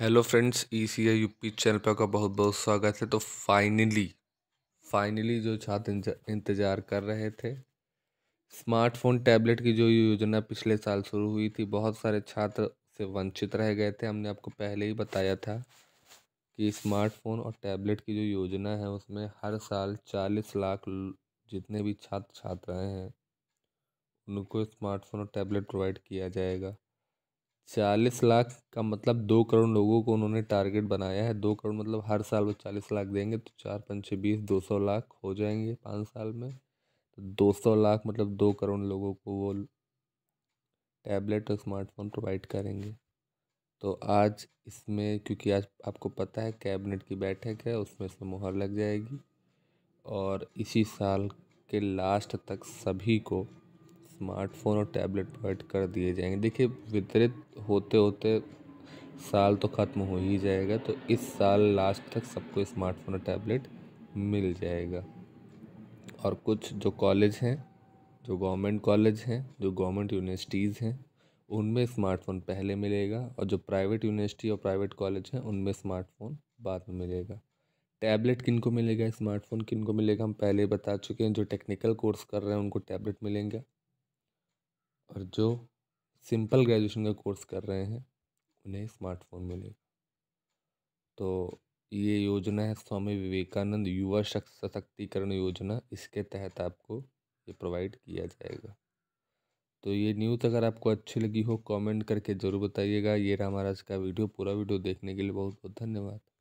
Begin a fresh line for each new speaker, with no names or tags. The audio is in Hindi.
hello friends E C I U P channel पर आपका बहुत बहुत स्वागत है तो फाइनली फाइनली जो छात्र इंतज़ार कर रहे थे स्मार्टफोन टैबलेट की जो योजना पिछले साल शुरू हुई थी बहुत सारे छात्र से वंचित रह गए थे हमने आपको पहले ही बताया था कि स्मार्टफोन और टैबलेट की जो योजना है उसमें हर साल चालीस लाख जितने भी छात्र छात्राएँ हैं उनको स्मार्टफोन और टैबलेट प्रोवाइड किया जाएगा चालीस लाख का मतलब दो करोड़ लोगों को उन्होंने टारगेट बनाया है दो करोड़ मतलब हर साल वो चालीस लाख देंगे तो चार पंचे बीस दो सौ लाख हो जाएंगे पाँच साल में तो दो सौ लाख मतलब दो करोड़ लोगों को वो टैबलेट और स्मार्टफोन प्रोवाइड करेंगे तो आज इसमें क्योंकि आज आपको पता है कैबिनेट की बैठक है उसमें इसमें मुहर लग जाएगी और इसी साल के लास्ट तक सभी को स्मार्टफ़ोन और टैबलेट प्रोवाइड कर दिए जाएंगे देखिए वितरित होते होते साल तो ख़त्म हो ही जाएगा तो इस साल लास्ट तक सबको स्मार्टफोन और टैबलेट मिल जाएगा और कुछ जो कॉलेज हैं जो गवर्नमेंट कॉलेज हैं जो गवर्नमेंट यूनिवर्सिटीज़ हैं उनमें स्मार्टफ़ोन पहले मिलेगा और जो प्राइवेट यूनिवर्सिटी और प्राइवेट कॉलेज हैं उनमें स्मार्टफ़ोन बाद में मिलेगा टैबलेट किन को मिलेगा स्मार्टफ़ोन किन को मिलेगा हम पहले बता चुके हैं जो टेक्निकल कोर्स कर रहे हैं उनको टैबलेट मिलेंगे और जो सिंपल ग्रेजुएशन का कोर्स कर रहे हैं उन्हें स्मार्टफोन मिलेगा तो ये योजना है स्वामी विवेकानंद युवा सशक्तिकरण योजना इसके तहत आपको ये प्रोवाइड किया जाएगा तो ये न्यूज़ अगर आपको अच्छी लगी हो कमेंट करके ज़रूर बताइएगा ये रहा हमारा आज का वीडियो पूरा वीडियो देखने के लिए बहुत बहुत धन्यवाद